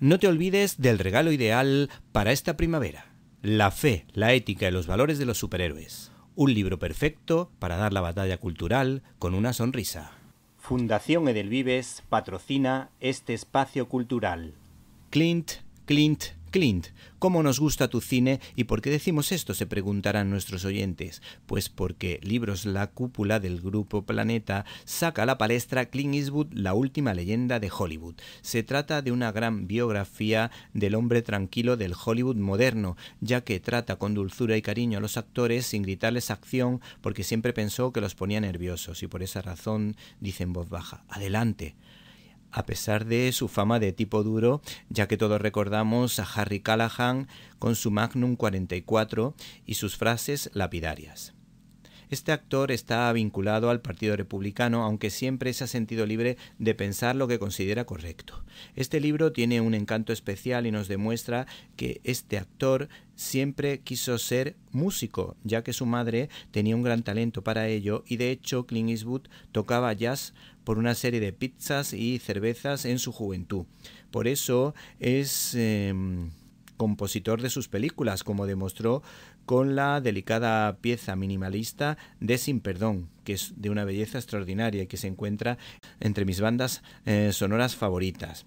No te olvides del regalo ideal para esta primavera, La fe, la ética y los valores de los superhéroes. Un libro perfecto para dar la batalla cultural con una sonrisa. Fundación Edelvives patrocina este espacio cultural. Clint, Clint, Clint, ¿cómo nos gusta tu cine y por qué decimos esto? se preguntarán nuestros oyentes. Pues porque Libros La Cúpula del Grupo Planeta saca a la palestra Clint Eastwood, la última leyenda de Hollywood. Se trata de una gran biografía del hombre tranquilo del Hollywood moderno, ya que trata con dulzura y cariño a los actores sin gritarles acción porque siempre pensó que los ponía nerviosos y por esa razón dice en voz baja, adelante a pesar de su fama de tipo duro, ya que todos recordamos a Harry Callahan con su Magnum 44 y sus frases lapidarias. Este actor está vinculado al Partido Republicano, aunque siempre se ha sentido libre de pensar lo que considera correcto. Este libro tiene un encanto especial y nos demuestra que este actor siempre quiso ser músico, ya que su madre tenía un gran talento para ello y de hecho Clint Eastwood tocaba jazz por una serie de pizzas y cervezas en su juventud. Por eso es... Em, compositor de sus películas, como demostró con la delicada pieza minimalista de Sin Perdón, que es de una belleza extraordinaria y que se encuentra entre mis bandas eh, sonoras favoritas.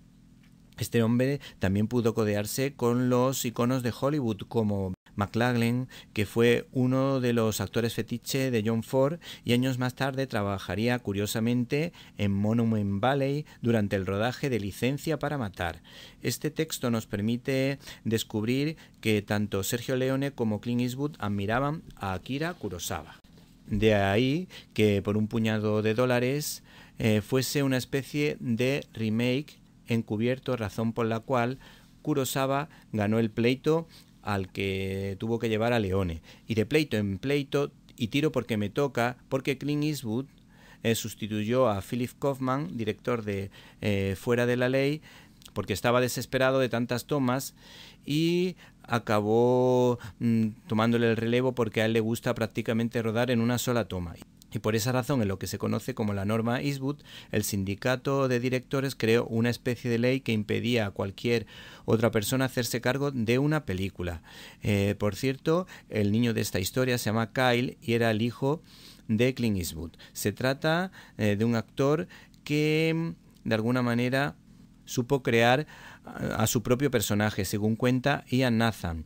Este hombre también pudo codearse con los iconos de Hollywood como McLaglen, que fue uno de los actores fetiche de John Ford y años más tarde trabajaría curiosamente en Monument Valley durante el rodaje de Licencia para Matar. Este texto nos permite descubrir que tanto Sergio Leone como Clint Eastwood admiraban a Akira Kurosawa. De ahí que por un puñado de dólares eh, fuese una especie de remake encubierto, razón por la cual Kurosawa ganó el pleito al que tuvo que llevar a Leone. Y de pleito en pleito, y tiro porque me toca, porque Clint Eastwood eh, sustituyó a Philip Kaufman, director de eh, Fuera de la Ley, porque estaba desesperado de tantas tomas y acabó mm, tomándole el relevo porque a él le gusta prácticamente rodar en una sola toma. Y por esa razón, en lo que se conoce como la norma Eastwood, el sindicato de directores creó una especie de ley que impedía a cualquier otra persona hacerse cargo de una película. Eh, por cierto, el niño de esta historia se llama Kyle y era el hijo de Clint Eastwood. Se trata eh, de un actor que, mm, de alguna manera, supo crear a, su propio personaje, según cuenta Ian Nathan,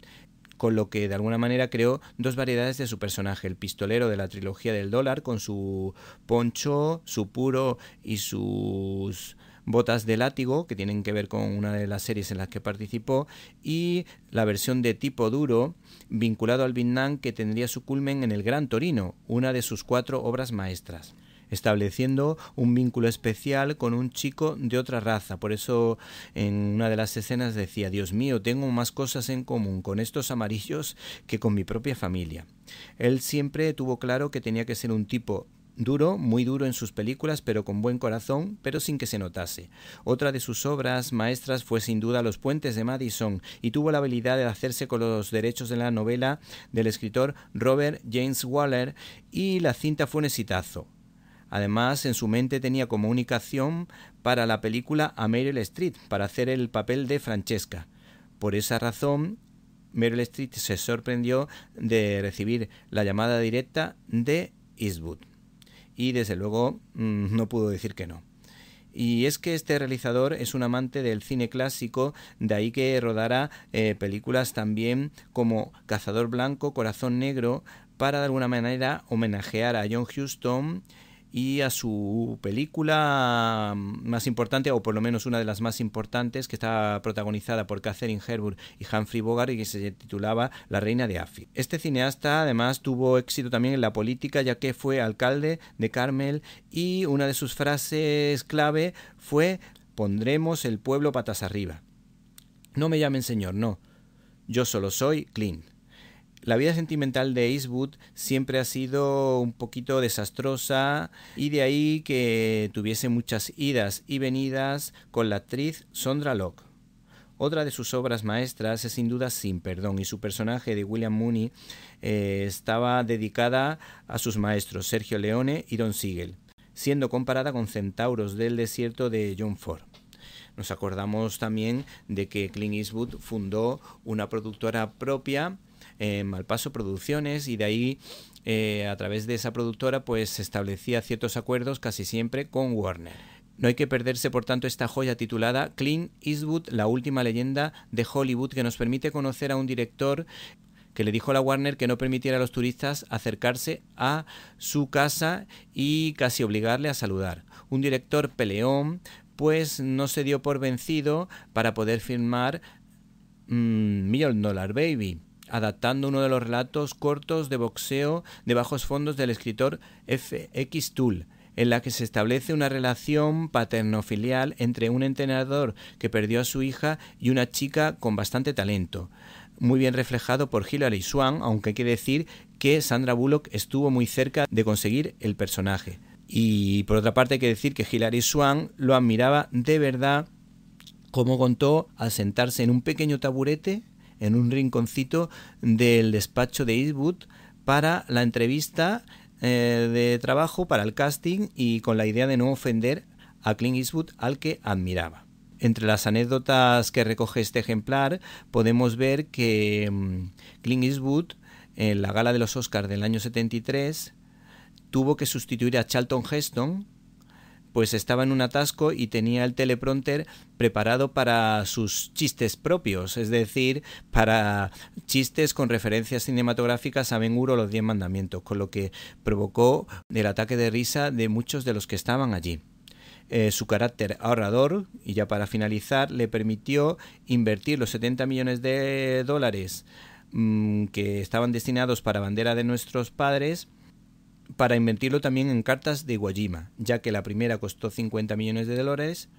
con lo que de alguna manera creó dos variedades de su personaje, el pistolero de la trilogía del dólar, con su poncho, su puro y sus botas de látigo, que tienen que ver con una de las series en las que participó, y la versión de tipo duro, vinculado al Vietnam, que tendría su culmen en el Gran Torino, una de sus cuatro obras maestras estableciendo un vínculo especial con un chico de otra raza. Por eso en una de las escenas decía, Dios mío, tengo más cosas en común con estos amarillos que con mi propia familia. Él siempre tuvo claro que tenía que ser un tipo duro, muy duro en sus películas, pero con buen corazón, pero sin que se notase. Otra de sus obras maestras fue sin duda Los puentes de Madison, y tuvo la habilidad de hacerse con los derechos de la novela del escritor Robert James Waller, y la cinta fue un exitazo. Además, en su mente tenía comunicación para la película a Meryl Streep, para hacer el papel de Francesca. Por esa razón, Meryl Streep se sorprendió de recibir la llamada directa de Eastwood. Y desde luego mm, no pudo decir que no. Y es que este realizador es un amante del cine clásico, de ahí que rodara eh, películas también como Cazador Blanco, Corazón Negro, para de alguna manera homenajear a John Huston y a su película más importante, o por lo menos una de las más importantes, que está protagonizada por Catherine Herbert y Humphrey Bogart y que se titulaba La Reina de Afi. Este cineasta además tuvo éxito también en la política ya que fue alcalde de Carmel y una de sus frases clave fue pondremos el pueblo patas arriba. No me llamen señor, no. Yo solo soy Clint. La vida sentimental de Eastwood siempre ha sido un poquito desastrosa y de ahí que tuviese muchas idas y venidas con la actriz Sondra Locke. Otra de sus obras maestras es sin duda Sin Perdón y su personaje de William Mooney eh, estaba dedicada a sus maestros Sergio Leone y Don Siegel, siendo comparada con Centauros del Desierto de John Ford. Nos acordamos también de que Clint Eastwood fundó una productora propia eh, ...en Malpaso Producciones y de ahí eh, a través de esa productora pues se establecía ciertos acuerdos casi siempre con Warner. No hay que perderse, por tanto, esta joya titulada ...Clean Eastwood, la última leyenda de Hollywood, que nos permite conocer a un director que le dijo a la Warner que no permitiera a los turistas acercarse a su casa y casi obligarle a saludar. Un director peleón, pues no se dio por vencido para poder firmar mm, Million Dollar Baby adaptando uno de los relatos cortos de boxeo de bajos fondos del escritor F. X. en la que se establece una relación paternofilial entre un entrenador que perdió a su hija y una chica con bastante talento muy bien reflejado por Hilary Swan, aunque hay que decir que Sandra Bullock estuvo muy cerca de conseguir el personaje. Y por otra parte hay que decir que Hilary Swan lo admiraba de verdad, como contó al sentarse en un pequeño taburete en un rinconcito del despacho de Eastwood para la entrevista eh, de trabajo, para el casting y con la idea de no ofender a Clint Eastwood al que admiraba. Entre las anécdotas que recoge este ejemplar podemos ver que mm, Clint Eastwood en la gala de los Oscars del año 73 tuvo que sustituir a Charlton Heston pues estaba en un atasco y tenía el teleprompter preparado para sus chistes propios, es decir, para chistes con referencias cinematográficas a Ben o los Diez Mandamientos, con lo que provocó el ataque de risa de muchos de los que estaban allí. Eh, su carácter ahorrador, y ya para finalizar, le permitió invertir los 70 millones de dólares mm, que estaban destinados para bandera de nuestros padres para invertirlo también en cartas de Iwo Jima, ya que la primera costó 50 millones de dólares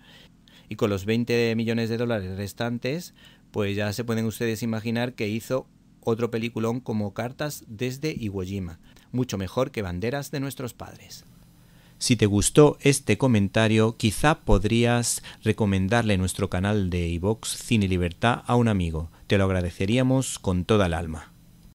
y con los 20 millones de dólares restantes, pues ya se pueden ustedes imaginar que hizo otro peliculón como Cartas desde Iwo Jima, mucho mejor que Banderas de nuestros padres. Si te gustó este comentario, quizá podrías recomendarle nuestro canal de iVox Cine Libertad a un amigo. Te lo agradeceríamos con toda el alma.